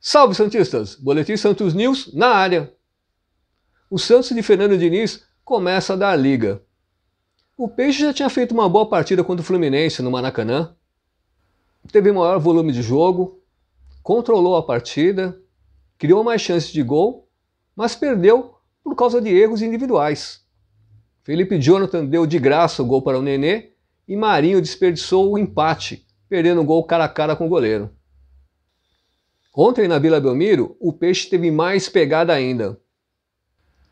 Salve Santistas! Boletim Santos News na área. O Santos de Fernando Diniz começa a dar liga. O Peixe já tinha feito uma boa partida contra o Fluminense no Maracanã. Teve maior volume de jogo, controlou a partida, criou mais chances de gol, mas perdeu por causa de erros individuais. Felipe Jonathan deu de graça o gol para o Nenê e Marinho desperdiçou o empate, perdendo o gol cara a cara com o goleiro. Ontem na Vila Belmiro, o Peixe teve mais pegada ainda.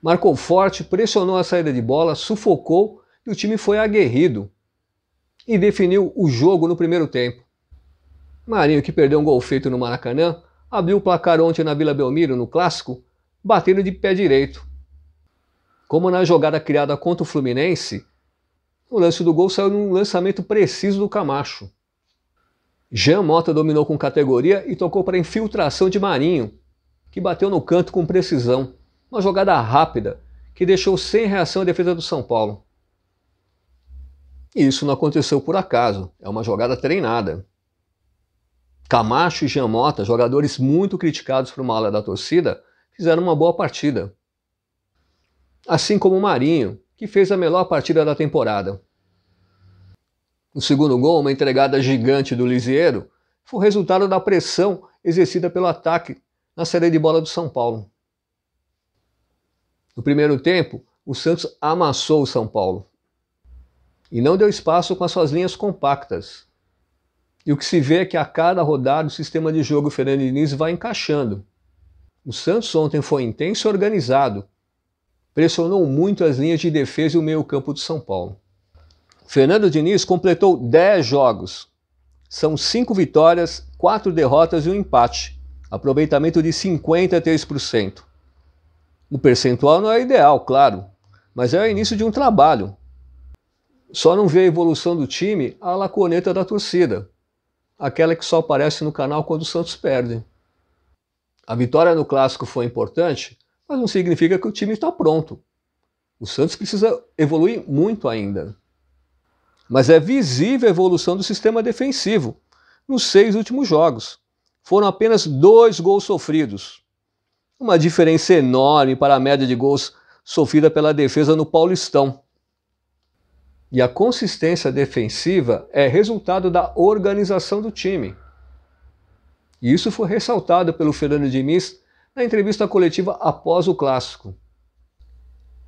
Marcou forte, pressionou a saída de bola, sufocou e o time foi aguerrido e definiu o jogo no primeiro tempo. Marinho, que perdeu um gol feito no Maracanã, abriu o placar ontem na Vila Belmiro, no Clássico, batendo de pé direito, como na jogada criada contra o Fluminense, o lance do gol saiu num lançamento preciso do Camacho. Jean Mota dominou com categoria e tocou para a infiltração de Marinho, que bateu no canto com precisão. Uma jogada rápida que deixou sem reação a defesa do São Paulo. E isso não aconteceu por acaso, é uma jogada treinada. Camacho e Jean Mota, jogadores muito criticados por uma ala da torcida, fizeram uma boa partida assim como o Marinho, que fez a melhor partida da temporada. O segundo gol, uma entregada gigante do Lisieiro, foi resultado da pressão exercida pelo ataque na série de bola do São Paulo. No primeiro tempo, o Santos amassou o São Paulo e não deu espaço com as suas linhas compactas. E o que se vê é que a cada rodada o sistema de jogo Fernando Diniz vai encaixando. O Santos ontem foi intenso e organizado, pressionou muito as linhas de defesa e o meio-campo do São Paulo. Fernando Diniz completou 10 jogos. São 5 vitórias, 4 derrotas e um empate. Aproveitamento de 53%. O percentual não é ideal, claro, mas é o início de um trabalho. Só não vê a evolução do time a laconeta da torcida, aquela que só aparece no canal quando o Santos perde. A vitória no clássico foi importante, mas não significa que o time está pronto. O Santos precisa evoluir muito ainda. Mas é visível a evolução do sistema defensivo nos seis últimos jogos. Foram apenas dois gols sofridos. Uma diferença enorme para a média de gols sofrida pela defesa no Paulistão. E a consistência defensiva é resultado da organização do time. E isso foi ressaltado pelo Fernando Diniz na entrevista coletiva após o clássico.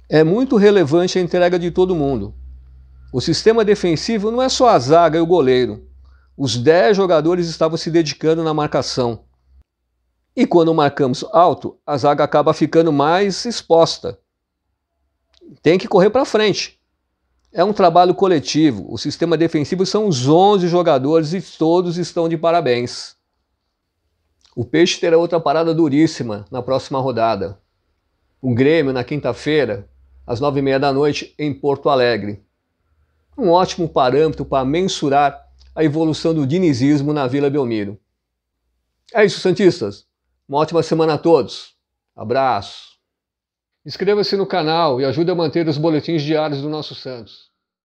É muito relevante a entrega de todo mundo. O sistema defensivo não é só a zaga e o goleiro. Os 10 jogadores estavam se dedicando na marcação. E quando marcamos alto, a zaga acaba ficando mais exposta. Tem que correr para frente. É um trabalho coletivo. O sistema defensivo são os 11 jogadores e todos estão de parabéns. O Peixe terá outra parada duríssima na próxima rodada. O Grêmio, na quinta-feira, às nove e meia da noite, em Porto Alegre. Um ótimo parâmetro para mensurar a evolução do dinizismo na Vila Belmiro. É isso, Santistas. Uma ótima semana a todos. Abraço. Inscreva-se no canal e ajude a manter os boletins diários do nosso Santos.